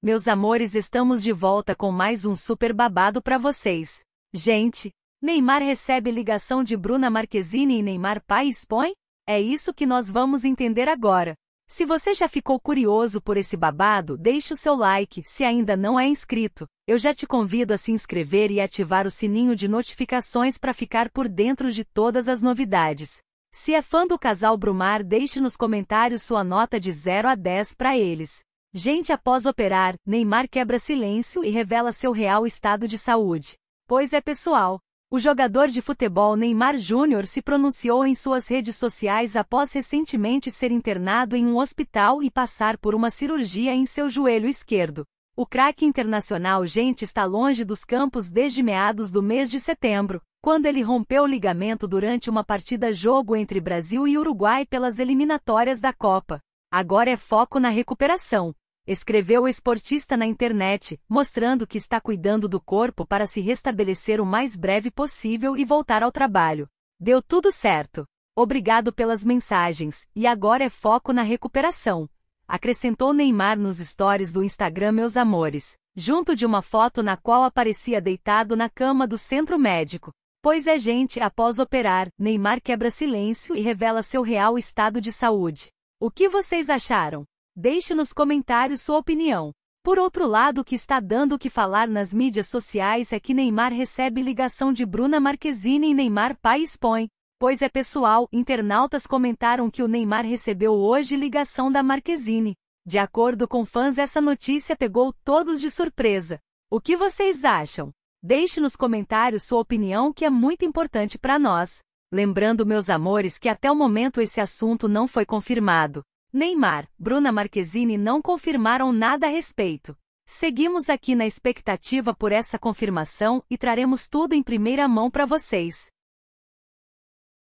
Meus amores, estamos de volta com mais um super babado para vocês. Gente, Neymar recebe ligação de Bruna Marquezine e Neymar pai expõe? É isso que nós vamos entender agora. Se você já ficou curioso por esse babado, deixe o seu like. Se ainda não é inscrito, eu já te convido a se inscrever e ativar o sininho de notificações para ficar por dentro de todas as novidades. Se é fã do casal Brumar, deixe nos comentários sua nota de 0 a 10 para eles. Gente após operar, Neymar quebra silêncio e revela seu real estado de saúde. Pois é pessoal. O jogador de futebol Neymar Júnior se pronunciou em suas redes sociais após recentemente ser internado em um hospital e passar por uma cirurgia em seu joelho esquerdo. O craque internacional gente está longe dos campos desde meados do mês de setembro, quando ele rompeu o ligamento durante uma partida jogo entre Brasil e Uruguai pelas eliminatórias da Copa. Agora é foco na recuperação escreveu o esportista na internet, mostrando que está cuidando do corpo para se restabelecer o mais breve possível e voltar ao trabalho. Deu tudo certo. Obrigado pelas mensagens, e agora é foco na recuperação. Acrescentou Neymar nos stories do Instagram Meus Amores, junto de uma foto na qual aparecia deitado na cama do centro médico. Pois é, gente, após operar, Neymar quebra silêncio e revela seu real estado de saúde. O que vocês acharam? Deixe nos comentários sua opinião. Por outro lado, o que está dando o que falar nas mídias sociais é que Neymar recebe ligação de Bruna Marquezine e Neymar pai expõe. Pois é pessoal, internautas comentaram que o Neymar recebeu hoje ligação da Marquezine. De acordo com fãs, essa notícia pegou todos de surpresa. O que vocês acham? Deixe nos comentários sua opinião que é muito importante para nós. Lembrando, meus amores, que até o momento esse assunto não foi confirmado. Neymar, Bruna Marquezine não confirmaram nada a respeito. Seguimos aqui na expectativa por essa confirmação e traremos tudo em primeira mão para vocês.